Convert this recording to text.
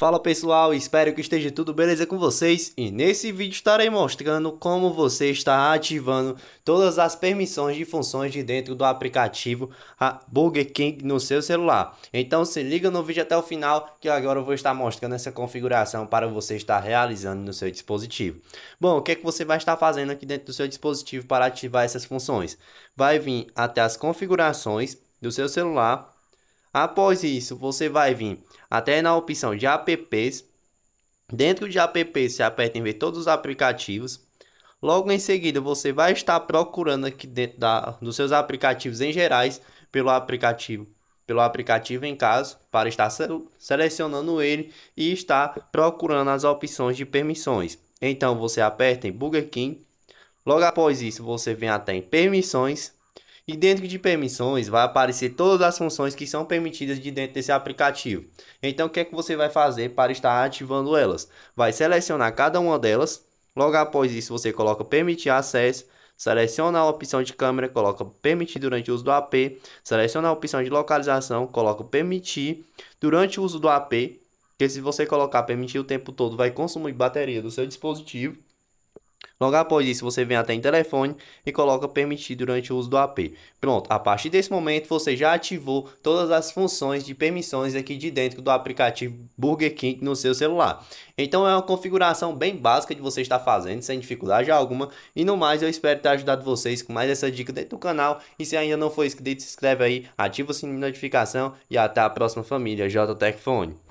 Fala pessoal, espero que esteja tudo beleza com vocês e nesse vídeo estarei mostrando como você está ativando todas as permissões de funções de dentro do aplicativo Burger King no seu celular. Então se liga no vídeo até o final que agora eu vou estar mostrando essa configuração para você estar realizando no seu dispositivo. Bom, o que é que você vai estar fazendo aqui dentro do seu dispositivo para ativar essas funções? Vai vir até as configurações do seu celular Após isso, você vai vir até na opção de apps. Dentro de apps, você aperta em ver todos os aplicativos. Logo em seguida, você vai estar procurando aqui dentro da, dos seus aplicativos em gerais pelo aplicativo pelo aplicativo em caso para estar selecionando ele e estar procurando as opções de permissões. Então você aperta em Burger King. Logo após isso, você vem até em permissões e dentro de permissões vai aparecer todas as funções que são permitidas de dentro desse aplicativo. Então o que é que você vai fazer para estar ativando elas? Vai selecionar cada uma delas. Logo após isso você coloca permitir acesso. Seleciona a opção de câmera, coloca permitir durante o uso do AP. Seleciona a opção de localização, coloca permitir durante o uso do AP. Porque se você colocar permitir o tempo todo, vai consumir bateria do seu dispositivo. Logo após isso, você vem até em telefone e coloca permitir durante o uso do AP. Pronto, a partir desse momento você já ativou todas as funções de permissões aqui de dentro do aplicativo Burger King no seu celular. Então é uma configuração bem básica de você estar fazendo, sem dificuldade alguma. E no mais, eu espero ter ajudado vocês com mais essa dica dentro do canal. E se ainda não for inscrito, se inscreve aí, ativa o sininho de notificação e até a próxima família JTech